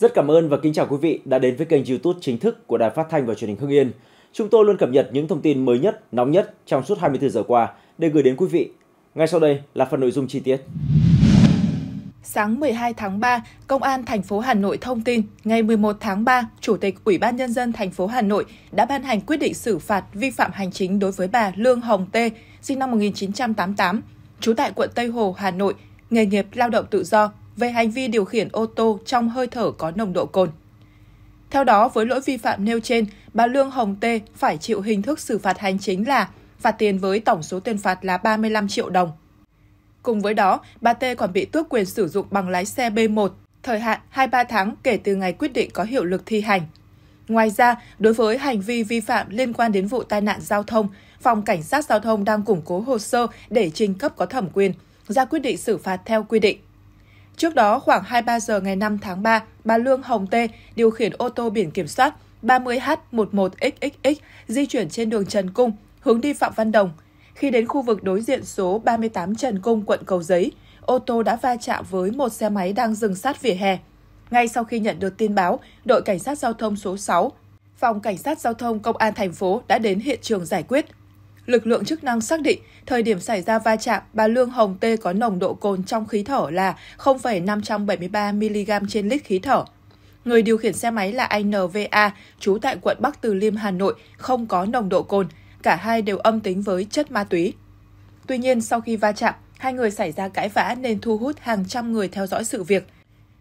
Rất cảm ơn và kính chào quý vị đã đến với kênh YouTube chính thức của Đài Phát thanh và Truyền hình Hưng Yên. Chúng tôi luôn cập nhật những thông tin mới nhất, nóng nhất trong suốt 24 giờ qua để gửi đến quý vị. Ngay sau đây là phần nội dung chi tiết. Sáng 12 tháng 3, Công an thành phố Hà Nội thông tin, ngày 11 tháng 3, Chủ tịch Ủy ban nhân dân thành phố Hà Nội đã ban hành quyết định xử phạt vi phạm hành chính đối với bà Lương Hồng Tê, sinh năm 1988, trú tại quận Tây Hồ, Hà Nội, nghề nghiệp lao động tự do, về hành vi điều khiển ô tô trong hơi thở có nồng độ cồn. Theo đó, với lỗi vi phạm nêu trên, bà Lương Hồng Tê phải chịu hình thức xử phạt hành chính là phạt tiền với tổng số tiền phạt là 35 triệu đồng. Cùng với đó, bà Tê còn bị tước quyền sử dụng bằng lái xe B1, thời hạn 23 tháng kể từ ngày quyết định có hiệu lực thi hành. Ngoài ra, đối với hành vi vi phạm liên quan đến vụ tai nạn giao thông, Phòng Cảnh sát Giao thông đang củng cố hồ sơ để trình cấp có thẩm quyền, ra quyết định xử phạt theo quy định. Trước đó, khoảng 23 giờ ngày 5 tháng 3, bà Lương Hồng Tê điều khiển ô tô biển kiểm soát 30H11XXX di chuyển trên đường Trần Cung, hướng đi Phạm Văn Đồng. Khi đến khu vực đối diện số 38 Trần Cung, quận Cầu Giấy, ô tô đã va chạm với một xe máy đang dừng sát vỉa hè. Ngay sau khi nhận được tin báo, đội cảnh sát giao thông số 6, phòng cảnh sát giao thông công an thành phố đã đến hiện trường giải quyết lực lượng chức năng xác định thời điểm xảy ra va chạm, bà Lương Hồng Tê có nồng độ cồn trong khí thở là 0,573 mg trên lít khí thở. Người điều khiển xe máy là anh NVA, trú tại quận Bắc Từ Liêm, Hà Nội, không có nồng độ cồn. Cả hai đều âm tính với chất ma túy. Tuy nhiên, sau khi va chạm, hai người xảy ra cãi vã nên thu hút hàng trăm người theo dõi sự việc.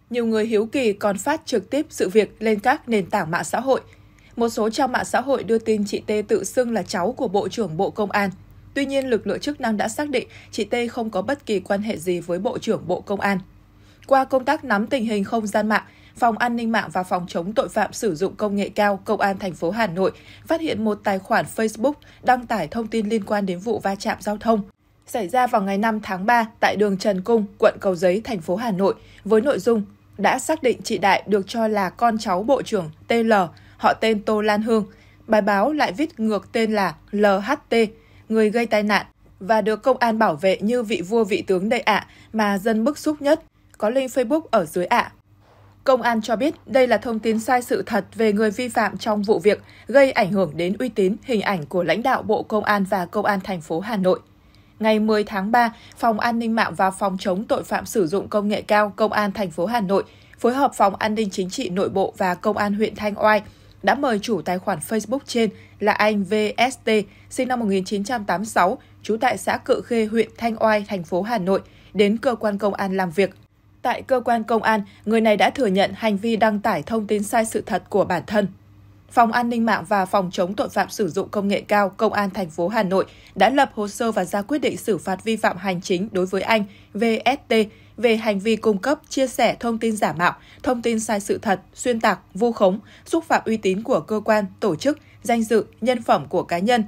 Nhiều người hiếu kỳ còn phát trực tiếp sự việc lên các nền tảng mạng xã hội – một số trang mạng xã hội đưa tin chị T tự xưng là cháu của Bộ trưởng Bộ Công an. Tuy nhiên, lực lượng chức năng đã xác định chị T không có bất kỳ quan hệ gì với Bộ trưởng Bộ Công an. Qua công tác nắm tình hình không gian mạng, Phòng An ninh mạng và Phòng chống tội phạm sử dụng công nghệ cao Công an thành phố Hà Nội phát hiện một tài khoản Facebook đăng tải thông tin liên quan đến vụ va chạm giao thông xảy ra vào ngày 5 tháng 3 tại đường Trần Cung, quận Cầu Giấy, thành phố Hà Nội với nội dung đã xác định chị Đại được cho là con cháu Bộ trưởng TL họ tên Tô Lan Hương. Bài báo lại viết ngược tên là LHT, người gây tai nạn, và được công an bảo vệ như vị vua vị tướng đầy ạ mà dân bức xúc nhất, có link Facebook ở dưới ạ. Công an cho biết đây là thông tin sai sự thật về người vi phạm trong vụ việc gây ảnh hưởng đến uy tín, hình ảnh của lãnh đạo Bộ Công an và Công an thành phố Hà Nội. Ngày 10 tháng 3, Phòng An ninh mạng và Phòng chống tội phạm sử dụng công nghệ cao Công an thành phố Hà Nội phối hợp Phòng An ninh chính trị nội bộ và Công an huyện Thanh Oai đã mời chủ tài khoản Facebook trên là anh VST, sinh năm 1986, trú tại xã Cự Khê, huyện Thanh Oai, thành phố Hà Nội, đến cơ quan công an làm việc. Tại cơ quan công an, người này đã thừa nhận hành vi đăng tải thông tin sai sự thật của bản thân. Phòng An ninh mạng và Phòng chống tội phạm sử dụng công nghệ cao Công an thành phố Hà Nội đã lập hồ sơ và ra quyết định xử phạt vi phạm hành chính đối với anh VST về hành vi cung cấp, chia sẻ thông tin giả mạo, thông tin sai sự thật, xuyên tạc, vu khống, xúc phạm uy tín của cơ quan, tổ chức, danh dự, nhân phẩm của cá nhân.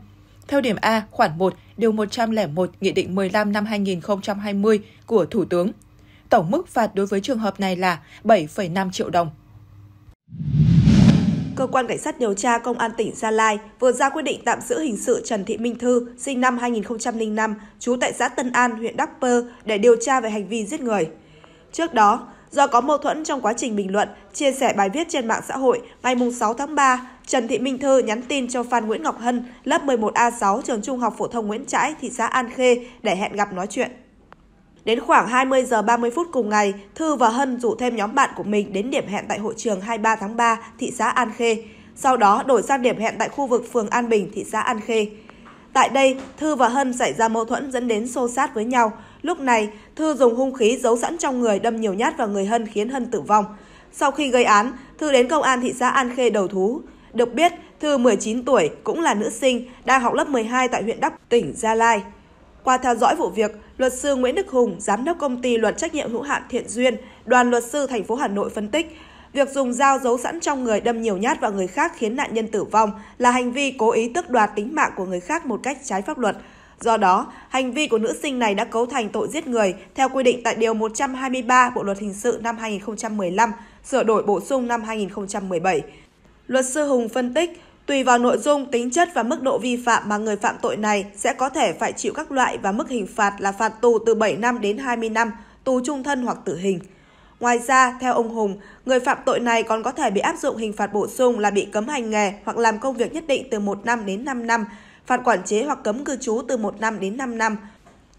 Theo điểm A, khoản 1, điều 101 Nghị định 15 năm 2020 của Thủ tướng, tổng mức phạt đối với trường hợp này là 7,5 triệu đồng cơ quan cảnh sát điều tra công an tỉnh Gia Lai vừa ra quyết định tạm giữ hình sự Trần Thị Minh Thư, sinh năm 2005, trú tại xã Tân An, huyện Đắk Pơ để điều tra về hành vi giết người. Trước đó, do có mâu thuẫn trong quá trình bình luận, chia sẻ bài viết trên mạng xã hội ngày 6 tháng 3, Trần Thị Minh Thư nhắn tin cho Phan Nguyễn Ngọc Hân, lớp 11A6 trường Trung học phổ thông Nguyễn Trãi, thị xã An Khê để hẹn gặp nói chuyện. Đến khoảng 20 giờ 30 phút cùng ngày, Thư và Hân rủ thêm nhóm bạn của mình đến điểm hẹn tại hội trường 23 tháng 3, thị xã An Khê. Sau đó đổi sang điểm hẹn tại khu vực phường An Bình, thị xã An Khê. Tại đây, Thư và Hân xảy ra mâu thuẫn dẫn đến xô sát với nhau. Lúc này, Thư dùng hung khí giấu sẵn trong người đâm nhiều nhát vào người Hân khiến Hân tử vong. Sau khi gây án, Thư đến công an thị xã An Khê đầu thú. Được biết, Thư 19 tuổi, cũng là nữ sinh, đang học lớp 12 tại huyện Đắk, tỉnh Gia Lai. Qua theo dõi vụ việc, luật sư Nguyễn Đức Hùng, giám đốc công ty luật trách nhiệm hữu hạn Thiện Duyên, đoàn luật sư thành phố Hà Nội phân tích, việc dùng dao giấu sẵn trong người đâm nhiều nhát vào người khác khiến nạn nhân tử vong là hành vi cố ý tước đoạt tính mạng của người khác một cách trái pháp luật. Do đó, hành vi của nữ sinh này đã cấu thành tội giết người theo quy định tại Điều 123 Bộ Luật Hình sự năm 2015, sửa đổi bổ sung năm 2017. Luật sư Hùng phân tích, Tùy vào nội dung, tính chất và mức độ vi phạm mà người phạm tội này sẽ có thể phải chịu các loại và mức hình phạt là phạt tù từ 7 năm đến 20 năm, tù trung thân hoặc tử hình. Ngoài ra, theo ông Hùng, người phạm tội này còn có thể bị áp dụng hình phạt bổ sung là bị cấm hành nghề hoặc làm công việc nhất định từ 1 năm đến 5 năm, phạt quản chế hoặc cấm cư trú từ 1 năm đến 5 năm.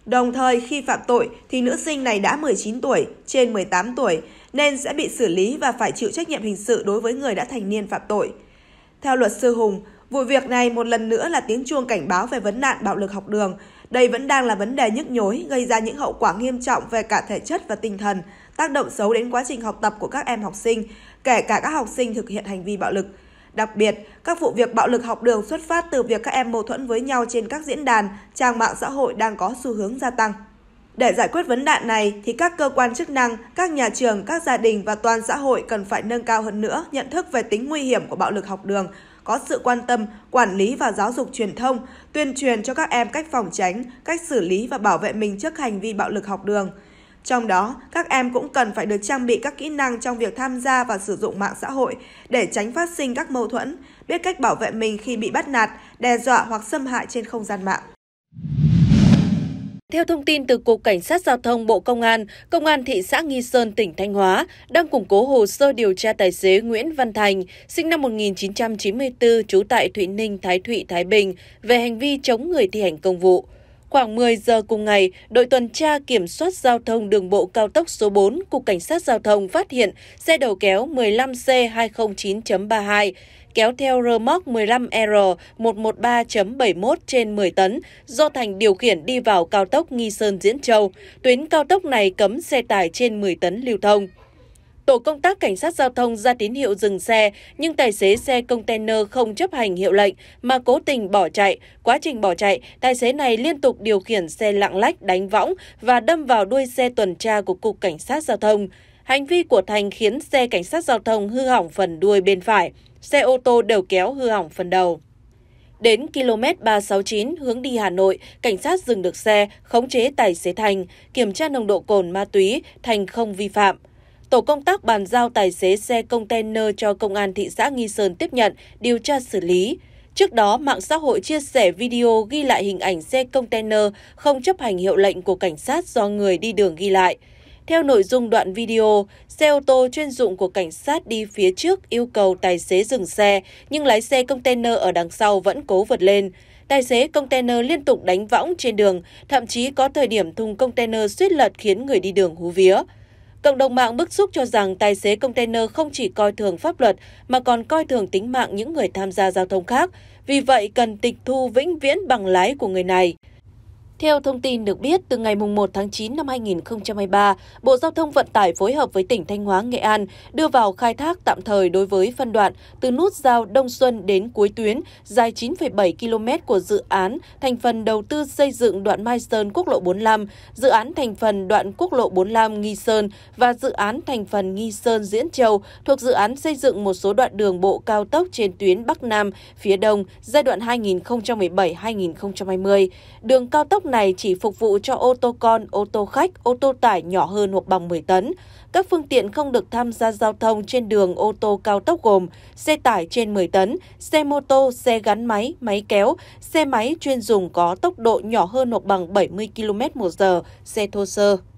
Đồng thời, khi phạm tội thì nữ sinh này đã 19 tuổi, trên 18 tuổi, nên sẽ bị xử lý và phải chịu trách nhiệm hình sự đối với người đã thành niên phạm tội. Theo luật sư Hùng, vụ việc này một lần nữa là tiếng chuông cảnh báo về vấn nạn bạo lực học đường. Đây vẫn đang là vấn đề nhức nhối, gây ra những hậu quả nghiêm trọng về cả thể chất và tinh thần, tác động xấu đến quá trình học tập của các em học sinh, kể cả các học sinh thực hiện hành vi bạo lực. Đặc biệt, các vụ việc bạo lực học đường xuất phát từ việc các em mâu thuẫn với nhau trên các diễn đàn, trang mạng xã hội đang có xu hướng gia tăng. Để giải quyết vấn nạn này thì các cơ quan chức năng, các nhà trường, các gia đình và toàn xã hội cần phải nâng cao hơn nữa nhận thức về tính nguy hiểm của bạo lực học đường, có sự quan tâm, quản lý và giáo dục truyền thông, tuyên truyền cho các em cách phòng tránh, cách xử lý và bảo vệ mình trước hành vi bạo lực học đường. Trong đó, các em cũng cần phải được trang bị các kỹ năng trong việc tham gia và sử dụng mạng xã hội để tránh phát sinh các mâu thuẫn, biết cách bảo vệ mình khi bị bắt nạt, đe dọa hoặc xâm hại trên không gian mạng. Theo thông tin từ Cục Cảnh sát Giao thông Bộ Công an, Công an thị xã Nghi Sơn, tỉnh Thanh Hóa đang củng cố hồ sơ điều tra tài xế Nguyễn Văn Thành, sinh năm 1994, trú tại Thụy Ninh, Thái Thụy, Thái Bình, về hành vi chống người thi hành công vụ. Khoảng 10 giờ cùng ngày, đội tuần tra kiểm soát giao thông đường bộ cao tốc số 4, Cục Cảnh sát Giao thông phát hiện xe đầu kéo 15C209.32 kéo theo rơ móc 15R113.71 trên 10 tấn do Thành điều khiển đi vào cao tốc Nghi Sơn Diễn Châu. Tuyến cao tốc này cấm xe tải trên 10 tấn lưu thông. Tổ công tác cảnh sát giao thông ra tín hiệu dừng xe, nhưng tài xế xe container không chấp hành hiệu lệnh mà cố tình bỏ chạy. Quá trình bỏ chạy, tài xế này liên tục điều khiển xe lạng lách đánh võng và đâm vào đuôi xe tuần tra của Cục Cảnh sát Giao thông. Hành vi của Thành khiến xe cảnh sát giao thông hư hỏng phần đuôi bên phải, xe ô tô đều kéo hư hỏng phần đầu. Đến km 369 hướng đi Hà Nội, cảnh sát dừng được xe, khống chế tài xế Thành, kiểm tra nồng độ cồn ma túy, Thành không vi phạm. Tổ công tác bàn giao tài xế xe container cho công an thị xã Nghi Sơn tiếp nhận, điều tra xử lý. Trước đó, mạng xã hội chia sẻ video ghi lại hình ảnh xe container không chấp hành hiệu lệnh của cảnh sát do người đi đường ghi lại – theo nội dung đoạn video, xe ô tô chuyên dụng của cảnh sát đi phía trước yêu cầu tài xế dừng xe, nhưng lái xe container ở đằng sau vẫn cố vượt lên. Tài xế container liên tục đánh võng trên đường, thậm chí có thời điểm thùng container suýt lật khiến người đi đường hú vía. Cộng đồng mạng bức xúc cho rằng tài xế container không chỉ coi thường pháp luật mà còn coi thường tính mạng những người tham gia giao thông khác, vì vậy cần tịch thu vĩnh viễn bằng lái của người này. Theo thông tin được biết, từ ngày 1 tháng 9 năm 2023, Bộ Giao thông Vận tải phối hợp với tỉnh Thanh Hóa, Nghệ An đưa vào khai thác tạm thời đối với phân đoạn từ nút giao Đông Xuân đến cuối tuyến dài 9,7 km của dự án thành phần đầu tư xây dựng đoạn Mai Sơn quốc lộ 45, dự án thành phần đoạn quốc lộ 45 Nghi Sơn và dự án thành phần Nghi Sơn Diễn Châu thuộc dự án xây dựng một số đoạn đường bộ cao tốc trên tuyến Bắc Nam, phía Đông giai đoạn 2017-2020. Đường cao tốc này chỉ phục vụ cho ô tô con, ô tô khách, ô tô tải nhỏ hơn hoặc bằng 10 tấn. Các phương tiện không được tham gia giao thông trên đường ô tô cao tốc gồm xe tải trên 10 tấn, xe mô tô, xe gắn máy, máy kéo, xe máy chuyên dùng có tốc độ nhỏ hơn hoặc bằng 70 km/h, xe thô sơ,